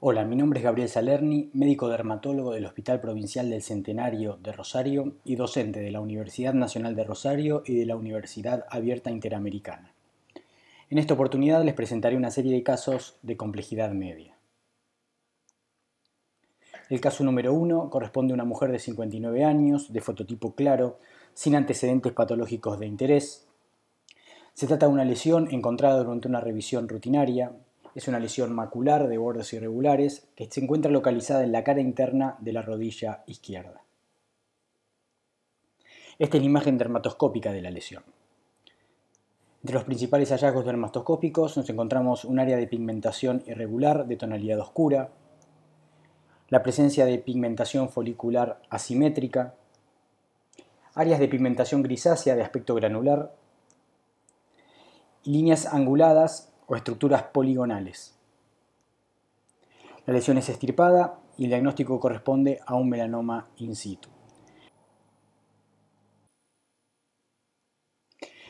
Hola, mi nombre es Gabriel Salerni, médico dermatólogo del Hospital Provincial del Centenario de Rosario y docente de la Universidad Nacional de Rosario y de la Universidad Abierta Interamericana. En esta oportunidad les presentaré una serie de casos de complejidad media. El caso número 1 corresponde a una mujer de 59 años, de fototipo claro, sin antecedentes patológicos de interés. Se trata de una lesión encontrada durante una revisión rutinaria, es una lesión macular de bordes irregulares que se encuentra localizada en la cara interna de la rodilla izquierda. Esta es la imagen dermatoscópica de la lesión. Entre los principales hallazgos dermatoscópicos nos encontramos un área de pigmentación irregular de tonalidad oscura, la presencia de pigmentación folicular asimétrica, áreas de pigmentación grisácea de aspecto granular, líneas anguladas o estructuras poligonales. La lesión es estirpada y el diagnóstico corresponde a un melanoma in situ.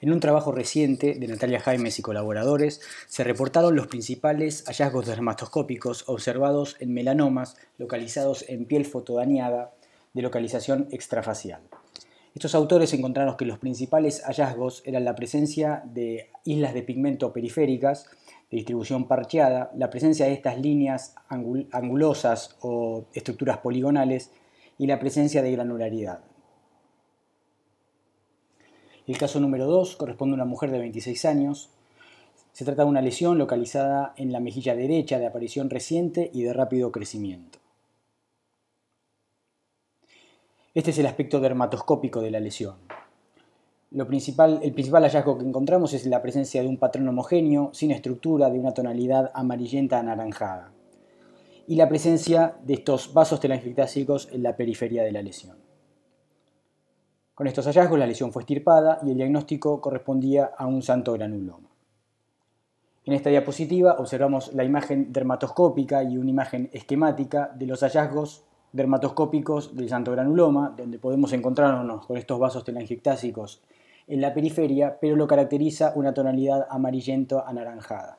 En un trabajo reciente de Natalia Jaimes y colaboradores, se reportaron los principales hallazgos dermatoscópicos observados en melanomas localizados en piel fotodañada de localización extrafacial. Estos autores encontraron que los principales hallazgos eran la presencia de islas de pigmento periféricas de distribución parcheada, la presencia de estas líneas angulosas o estructuras poligonales y la presencia de granularidad. El caso número 2 corresponde a una mujer de 26 años. Se trata de una lesión localizada en la mejilla derecha de aparición reciente y de rápido crecimiento. Este es el aspecto dermatoscópico de la lesión. Lo principal, el principal hallazgo que encontramos es la presencia de un patrón homogéneo, sin estructura, de una tonalidad amarillenta anaranjada. Y la presencia de estos vasos telangiectásicos en la periferia de la lesión. Con estos hallazgos la lesión fue estirpada y el diagnóstico correspondía a un santo granuloma. En esta diapositiva observamos la imagen dermatoscópica y una imagen esquemática de los hallazgos dermatoscópicos del santo granuloma donde podemos encontrarnos con estos vasos telangiectásicos en la periferia, pero lo caracteriza una tonalidad amarillento anaranjada.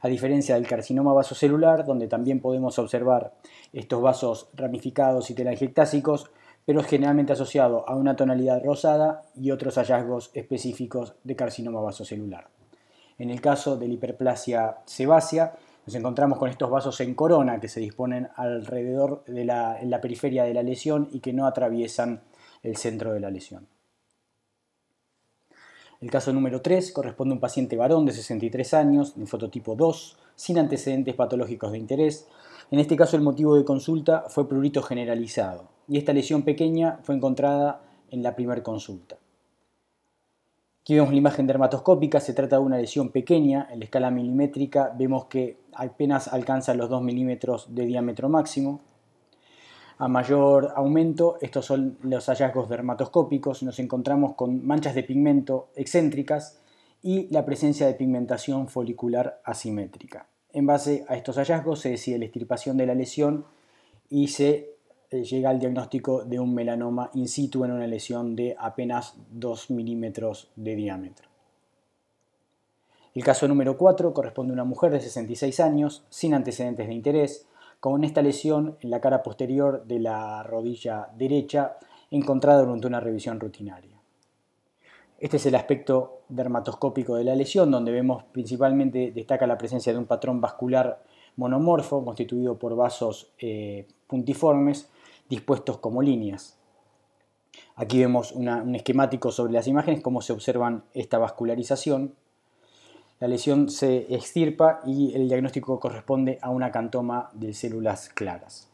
A diferencia del carcinoma vasocelular, donde también podemos observar estos vasos ramificados y telangiectásicos, pero es generalmente asociado a una tonalidad rosada y otros hallazgos específicos de carcinoma vasocelular. En el caso de la hiperplasia sebácea, nos encontramos con estos vasos en corona que se disponen alrededor de la, periferia de la lesión y que no atraviesan el centro de la lesión. El caso número 3 corresponde a un paciente varón de 63 años, de fototipo 2, sin antecedentes patológicos de interés. En este caso el motivo de consulta fue prurito generalizado y esta lesión pequeña fue encontrada en la primera consulta. Aquí vemos la imagen dermatoscópica, se trata de una lesión pequeña, en la escala milimétrica vemos que apenas alcanza los 2 milímetros de diámetro máximo. A mayor aumento, estos son los hallazgos dermatoscópicos, nos encontramos con manchas de pigmento excéntricas y la presencia de pigmentación folicular asimétrica. En base a estos hallazgos se decide la extirpación de la lesión y se eh, llega al diagnóstico de un melanoma in situ en una lesión de apenas 2 milímetros de diámetro. El caso número 4 corresponde a una mujer de 66 años, sin antecedentes de interés, con esta lesión en la cara posterior de la rodilla derecha encontrada durante una revisión rutinaria. Este es el aspecto dermatoscópico de la lesión, donde vemos principalmente destaca la presencia de un patrón vascular monomorfo constituido por vasos eh, puntiformes dispuestos como líneas. Aquí vemos un esquemático sobre las imágenes, cómo se observan esta vascularización. La lesión se extirpa y el diagnóstico corresponde a un acantoma de células claras.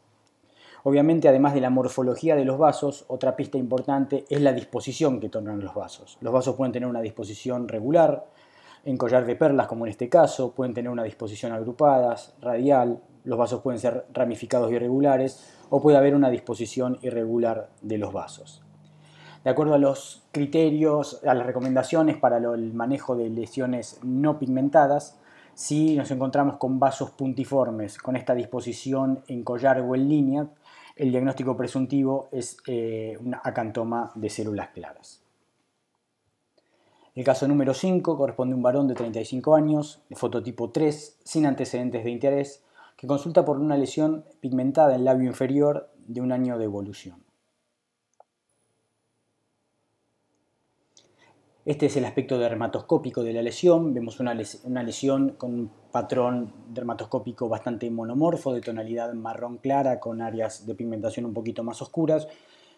Obviamente, además de la morfología de los vasos, otra pista importante es la disposición que toman los vasos. Los vasos pueden tener una disposición regular, en collar de perlas como en este caso, pueden tener una disposición agrupadas, radial, los vasos pueden ser ramificados y irregulares o puede haber una disposición irregular de los vasos. De acuerdo a los criterios, a las recomendaciones para el manejo de lesiones no pigmentadas, si nos encontramos con vasos puntiformes, con esta disposición en collar o en línea, el diagnóstico presuntivo es eh, un acantoma de células claras. El caso número 5 corresponde a un varón de 35 años, de fototipo 3, sin antecedentes de interés, que consulta por una lesión pigmentada en labio inferior de un año de evolución. Este es el aspecto dermatoscópico de la lesión. Vemos una, lesión con un patrón dermatoscópico bastante monomorfo, de tonalidad marrón clara, con áreas de pigmentación un poquito más oscuras.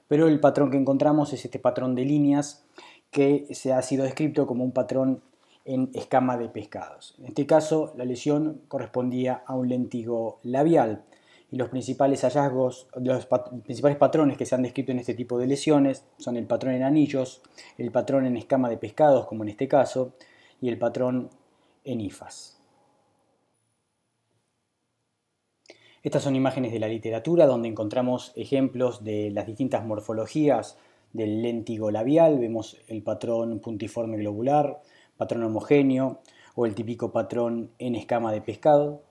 Pero el patrón que encontramos es este patrón de líneas que se ha sido descrito como un patrón en escama de pescados. En este caso, la lesión correspondía a un lentigo labial y los principales hallazgos, los principales patrones que se han descrito en este tipo de lesiones son el patrón en anillos, el patrón en escama de pescados, como en este caso, y el patrón en ifas. Estas son imágenes de la literatura donde encontramos ejemplos de las distintas morfologías del lentigo labial, vemos el patrón puntiforme globular, patrón homogéneo o el típico patrón en escama de pescado,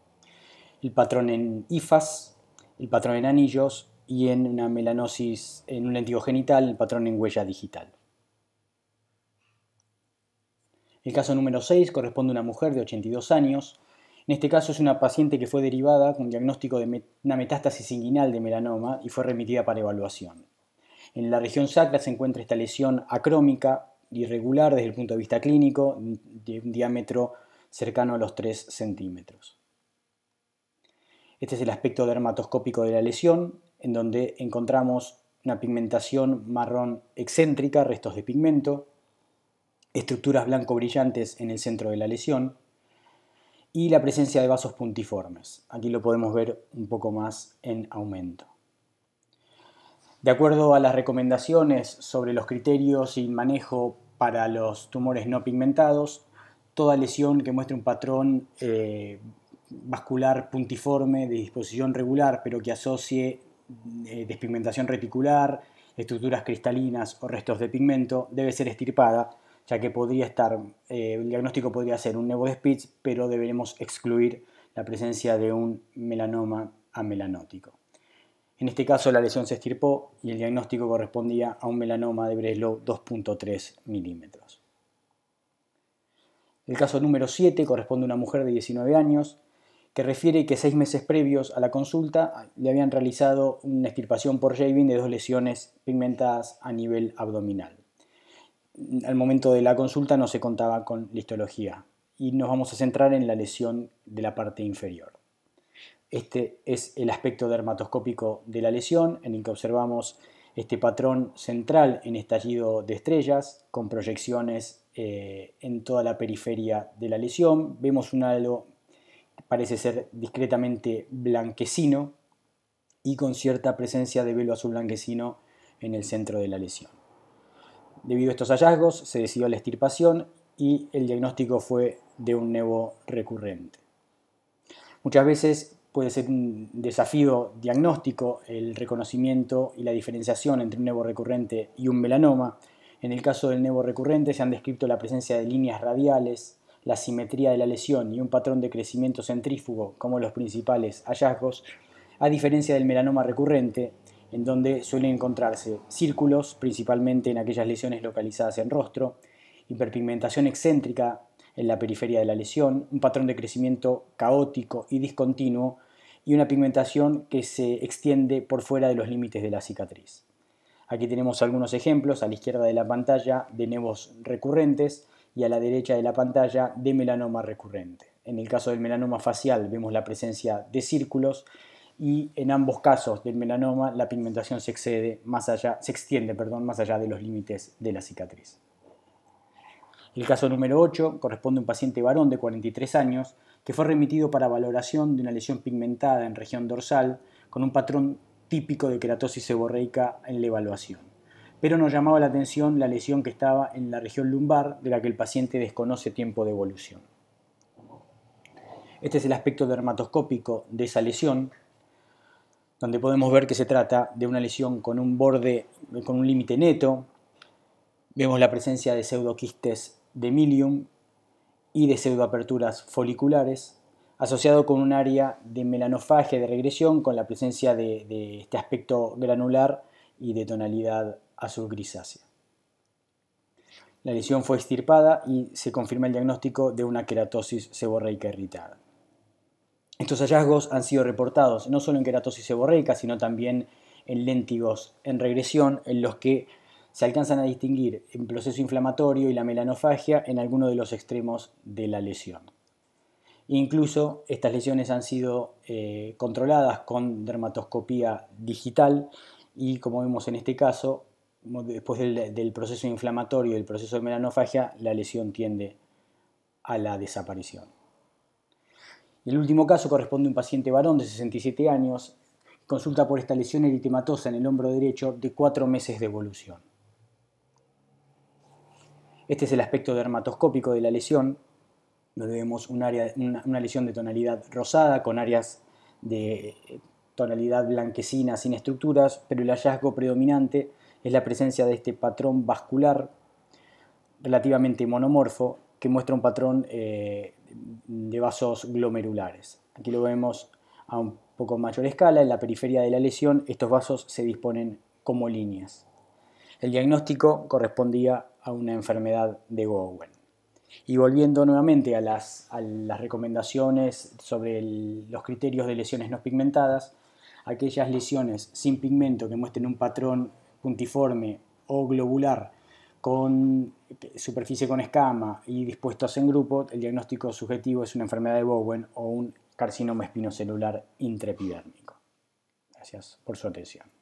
el patrón en ifas el patrón en anillos y en una melanosis en un lentigo genital, el patrón en huella digital. El caso número 6 corresponde a una mujer de 82 años. En este caso es una paciente que fue derivada con diagnóstico de una metástasis inguinal de melanoma y fue remitida para evaluación. En la región sacra se encuentra esta lesión acrómica irregular desde el punto de vista clínico, de un diámetro cercano a los 3 centímetros. Este es el aspecto dermatoscópico de la lesión, en donde encontramos una pigmentación marrón excéntrica, restos de pigmento, estructuras blanco brillantes en el centro de la lesión y la presencia de vasos puntiformes. Aquí lo podemos ver un poco más en aumento. De acuerdo a las recomendaciones sobre los criterios y manejo para los tumores no pigmentados, toda lesión que muestre un patrón eh, vascular puntiforme de disposición regular, pero que asocie eh, despigmentación reticular, estructuras cristalinas o restos de pigmento, debe ser estirpada, ya que podría estar, eh, el diagnóstico podría ser un nevo pero deberemos excluir la presencia de un melanoma amelanótico. En este caso la lesión se estirpó y el diagnóstico correspondía a un melanoma de Breslow 2.3 milímetros. El caso número 7 corresponde a una mujer de 19 años que refiere que seis meses previos a la consulta le habían realizado una extirpación por shaving de dos lesiones pigmentadas a nivel abdominal. Al momento de la consulta no se contaba con listología y nos vamos a centrar en la lesión de la parte inferior. Este es el aspecto dermatoscópico de la lesión, en el que observamos este patrón central en estallido de estrellas, con proyecciones eh, en toda la periferia de la lesión. Vemos un halo que parece ser discretamente blanquecino y con cierta presencia de velo azul blanquecino en el centro de la lesión. Debido a estos hallazgos, se decidió la extirpación y el diagnóstico fue de un nevo recurrente. Muchas veces puede ser un desafío diagnóstico el reconocimiento y la diferenciación entre un nevo recurrente y un melanoma. En el caso del nevo recurrente se han descrito la presencia de líneas radiales, la simetría de la lesión y un patrón de crecimiento centrífugo como los principales hallazgos, a diferencia del melanoma recurrente, en donde suelen encontrarse círculos, principalmente en aquellas lesiones localizadas en rostro, hiperpigmentación excéntrica en la periferia de la lesión, un patrón de crecimiento caótico y discontinuo y una pigmentación que se extiende por fuera de los límites de la cicatriz. Aquí tenemos algunos ejemplos a la izquierda de la pantalla de nevos recurrentes y a la derecha de la pantalla de melanoma recurrente. En el caso del melanoma facial vemos la presencia de círculos y en ambos casos del melanoma la pigmentación se excede más allá, se extiende, perdón, más allá de los límites de la cicatriz. El caso número 8 corresponde a un paciente varón de 43 años que fue remitido para valoración de una lesión pigmentada en región dorsal con un patrón típico de queratosis seborreica en la evaluación. Pero nos llamaba la atención la lesión que estaba en la región lumbar de la que el paciente desconoce tiempo de evolución. Este es el aspecto dermatoscópico de esa lesión, donde podemos ver que se trata de una lesión con un borde, con un límite neto. Vemos la presencia de pseudoquistes de milium y de pseudoaperturas foliculares, asociado con un área de melanofagia de regresión con la presencia de, este aspecto granular y de tonalidad azul grisácea. La lesión fue extirpada y se confirma el diagnóstico de una queratosis seborreica irritada. Estos hallazgos han sido reportados no solo en queratosis seborreica, sino también en léntigos en regresión, en los que se alcanzan a distinguir el proceso inflamatorio y la melanofagia en alguno de los extremos de la lesión. Incluso estas lesiones han sido eh, controladas con dermatoscopía digital y como vemos en este caso, después del, proceso inflamatorio y el proceso de melanofagia, la lesión tiende a la desaparición. El último caso corresponde a un paciente varón de 67 años, consulta por esta lesión eritematosa en el hombro derecho de cuatro meses de evolución. Este es el aspecto dermatoscópico de la lesión, donde vemos una, lesión de tonalidad rosada con áreas de eh, tonalidad blanquecina sin estructuras, pero el hallazgo predominante es la presencia de este patrón vascular relativamente monomorfo que muestra un patrón eh, de vasos glomerulares. Aquí lo vemos a un poco mayor escala, en la periferia de la lesión estos vasos se disponen como líneas. El diagnóstico correspondía a una enfermedad de Bowen. Y volviendo nuevamente a las, recomendaciones sobre los criterios de lesiones no pigmentadas, aquellas lesiones sin pigmento que muestren un patrón puntiforme o globular con superficie con escama y dispuestos en grupo, el diagnóstico subjetivo es una enfermedad de Bowen o un carcinoma espinocelular intrepidérmico. Gracias por su atención.